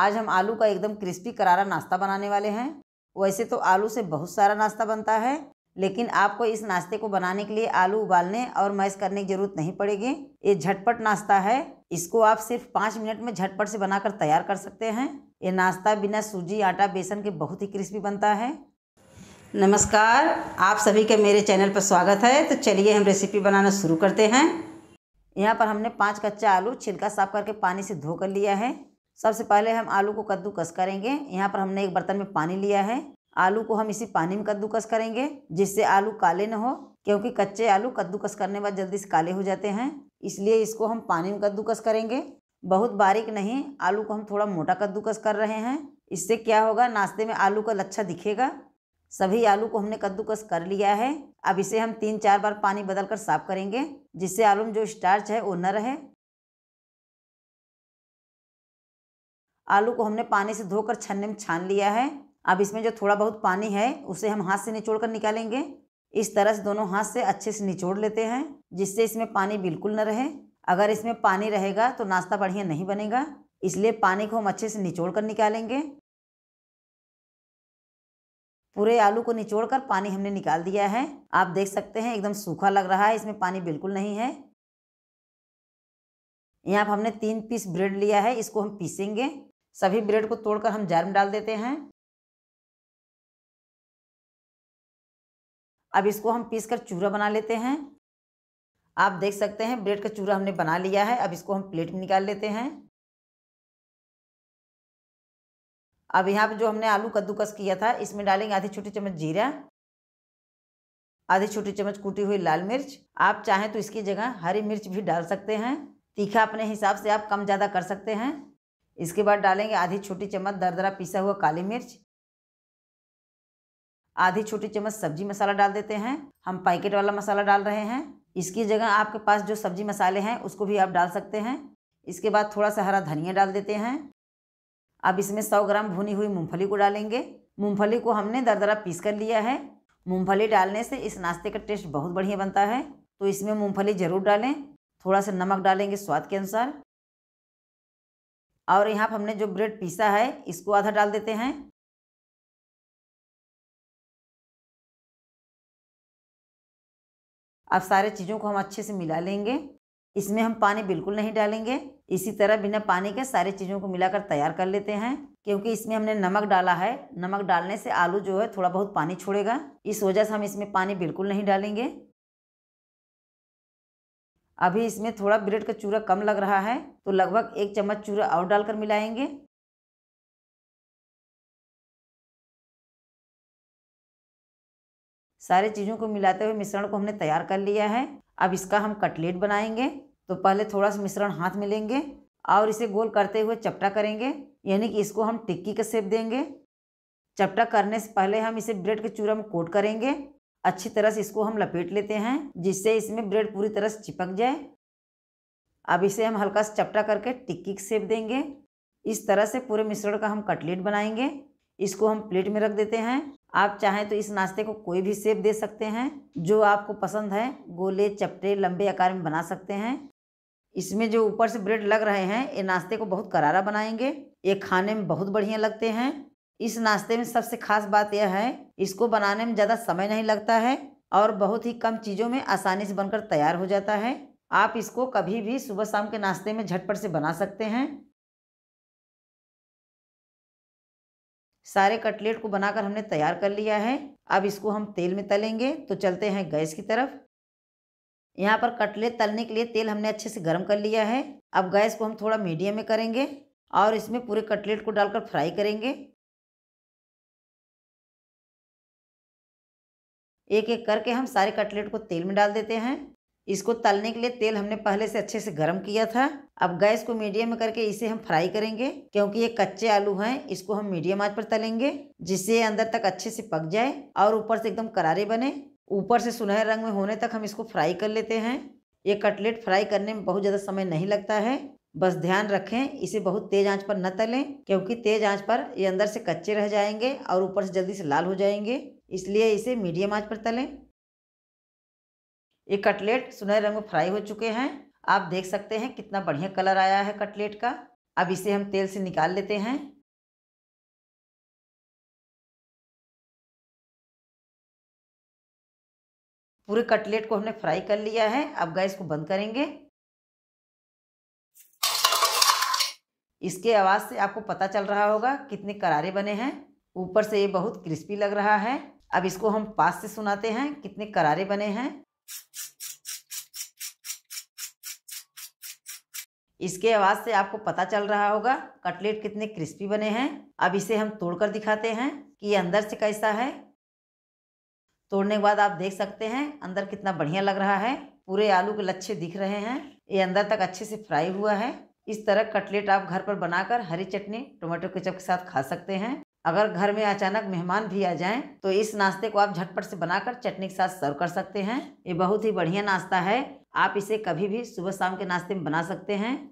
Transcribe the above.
आज हम आलू का एकदम क्रिस्पी करारा नाश्ता बनाने वाले हैं वैसे तो आलू से बहुत सारा नाश्ता बनता है लेकिन आपको इस नाश्ते को बनाने के लिए आलू उबालने और मैश करने की ज़रूरत नहीं पड़ेगी ये झटपट नाश्ता है इसको आप सिर्फ पाँच मिनट में झटपट से बनाकर तैयार कर सकते हैं ये नाश्ता बिना सूजी आटा बेसन के बहुत ही क्रिस्पी बनता है नमस्कार आप सभी के मेरे चैनल पर स्वागत है तो चलिए हम रेसिपी बनाना शुरू करते हैं यहाँ पर हमने पाँच कच्चा आलू छिलका साफ करके पानी से धो कर लिया है सबसे पहले हम आलू को कद्दूकस करेंगे यहाँ पर हमने एक बर्तन में पानी लिया है आलू को हम इसी पानी में कद्दूकस करेंगे जिससे आलू काले न हो क्योंकि कच्चे आलू कद्दूकस करने बाद जल्दी से काले हो जाते हैं इसलिए इसको हम पानी में कद्दूकस करेंगे बहुत बारीक नहीं आलू को हम थोड़ा मोटा कद्दूकस कर रहे हैं इससे क्या होगा नाश्ते में आलू का लच्छा दिखेगा सभी आलू को हमने कद्दूकस कर लिया है अब इसे हम तीन चार बार पानी बदल कर साफ करेंगे जिससे आलू में जो स्टार्च है वो न रहे आलू को हमने पानी से धोकर छन्ने में छान लिया है अब इसमें जो थोड़ा बहुत पानी है उसे हम हाथ से निचोड़ निकालेंगे इस तरह से दोनों हाथ से अच्छे से निचोड़ लेते हैं जिससे इसमें पानी बिल्कुल न रहे अगर इसमें पानी रहेगा तो नाश्ता बढ़िया नहीं बनेगा इसलिए पानी को हम अच्छे से निचोड़ कर निकालेंगे पूरे आलू को निचोड़ कर पानी हमने निकाल दिया है आप देख सकते हैं एकदम सूखा लग रहा है इसमें पानी बिल्कुल नहीं है यहाँ पर हमने तीन पीस ब्रेड लिया है इसको हम पीसेंगे सभी ब्रेड को तोड़कर हम जार में डाल देते हैं अब इसको हम पीस कर चूरा बना लेते हैं आप देख सकते हैं ब्रेड का चूरा हमने बना लिया है अब इसको हम प्लेट में निकाल लेते हैं अब यहाँ पे जो हमने आलू कद्दूकस किया था इसमें डालेंगे आधी छोटी चम्मच जीरा आधी छोटी चम्मच कूटी हुई लाल मिर्च आप चाहें तो इसकी जगह हरी मिर्च भी डाल सकते हैं तीखा अपने हिसाब से आप कम ज़्यादा कर सकते हैं इसके बाद डालेंगे आधी छोटी चम्मच दरदरा पिसा हुआ काली मिर्च आधी छोटी चम्मच सब्जी मसाला डाल देते हैं हम पैकेट वाला मसाला डाल रहे हैं इसकी जगह आपके पास जो सब्जी मसाले हैं उसको भी आप डाल सकते हैं इसके बाद थोड़ा सा हरा धनिया डाल देते हैं अब इसमें सौ ग्राम भुनी हुई मूँगफली को डालेंगे मूँगफली को हमने दरदरा पीस कर लिया है मूँगफली डालने से इस नाश्ते का टेस्ट बहुत बढ़िया बनता है तो इसमें मूँगफली ज़रूर डालें थोड़ा सा नमक डालेंगे स्वाद के अनुसार और यहाँ पर हमने जो ब्रेड पीसा है इसको आधा डाल देते हैं अब सारे चीज़ों को हम अच्छे से मिला लेंगे इसमें हम पानी बिल्कुल नहीं डालेंगे इसी तरह बिना पानी के सारे चीज़ों को मिलाकर तैयार कर लेते हैं क्योंकि इसमें हमने नमक डाला है नमक डालने से आलू जो है थोड़ा बहुत पानी छोड़ेगा इस वजह से हम इसमें पानी बिल्कुल नहीं डालेंगे अभी इसमें थोड़ा ब्रेड का चूरा कम लग रहा है तो लगभग एक चम्मच चूरा और डालकर मिलाएंगे सारे चीज़ों को मिलाते हुए मिश्रण को हमने तैयार कर लिया है अब इसका हम कटलेट बनाएंगे तो पहले थोड़ा सा मिश्रण हाथ में लेंगे और इसे गोल करते हुए चपटा करेंगे यानी कि इसको हम टिक्की का सेप देंगे चपटा करने से पहले हम इसे ब्रेड के चूरा में कोट करेंगे अच्छी तरह से इसको हम लपेट लेते हैं जिससे इसमें ब्रेड पूरी तरह से चिपक जाए अब इसे हम हल्का सा चपटा करके टिक्की सेप देंगे इस तरह से पूरे मिश्रण का हम कटलेट बनाएंगे इसको हम प्लेट में रख देते हैं आप चाहें तो इस नाश्ते को कोई भी सेप दे सकते हैं जो आपको पसंद है गोले चपटे लंबे आकार में बना सकते हैं इसमें जो ऊपर से ब्रेड लग रहे हैं ये नाश्ते को बहुत करारा बनाएंगे ये खाने में बहुत बढ़िया लगते हैं इस नाश्ते में सबसे खास बात यह है इसको बनाने में ज़्यादा समय नहीं लगता है और बहुत ही कम चीज़ों में आसानी से बनकर तैयार हो जाता है आप इसको कभी भी सुबह शाम के नाश्ते में झटपट से बना सकते हैं सारे कटलेट को बनाकर हमने तैयार कर लिया है अब इसको हम तेल में तलेंगे तो चलते हैं गैस की तरफ यहाँ पर कटलेट तलने के लिए तेल हमने अच्छे से गर्म कर लिया है अब गैस को हम थोड़ा मीडियम में करेंगे और इसमें पूरे कटलेट को डालकर फ्राई करेंगे एक एक करके हम सारे कटलेट को तेल में डाल देते हैं इसको तलने के लिए तेल हमने पहले से अच्छे से गर्म किया था अब गैस को मीडियम में करके इसे हम फ्राई करेंगे क्योंकि ये कच्चे आलू हैं इसको हम मीडियम आंच पर तलेंगे जिससे अंदर तक अच्छे से पक जाए और ऊपर से एकदम करारे बने ऊपर से सुनहरे रंग में होने तक हम इसको फ्राई कर लेते हैं ये कटलेट फ्राई करने में बहुत ज़्यादा समय नहीं लगता है बस ध्यान रखें इसे बहुत तेज़ आंच पर न तलें क्योंकि तेज़ आंच पर ये अंदर से कच्चे रह जाएंगे और ऊपर से जल्दी से लाल हो जाएंगे इसलिए इसे मीडियम आंच पर तलें ये कटलेट सुनहरे रंग में फ्राई हो चुके हैं आप देख सकते हैं कितना बढ़िया कलर आया है कटलेट का अब इसे हम तेल से निकाल लेते हैं पूरे कटलेट को हमने फ्राई कर लिया है अब गैस को बंद करेंगे इसके आवाज़ से आपको पता चल रहा होगा कितने करारे बने हैं ऊपर से ये बहुत क्रिस्पी लग रहा है अब इसको हम पास से सुनाते हैं कितने करारे बने हैं इसके आवाज से आपको पता चल रहा होगा कटलेट कितने क्रिस्पी बने हैं अब इसे हम तोड़कर दिखाते हैं कि ये अंदर से कैसा है तोड़ने के बाद आप देख सकते हैं अंदर कितना बढ़िया लग रहा है पूरे आलू के लच्छे दिख रहे हैं ये अंदर तक अच्छे से फ्राई हुआ है इस तरह कटलेट आप घर पर बनाकर हरी चटनी टोमेटो केचप के साथ खा सकते हैं अगर घर में अचानक मेहमान भी आ जाएं तो इस नाश्ते को आप झटपट से बनाकर चटनी के साथ सर्व कर सकते हैं ये बहुत ही बढ़िया नाश्ता है आप इसे कभी भी सुबह शाम के नाश्ते में बना सकते हैं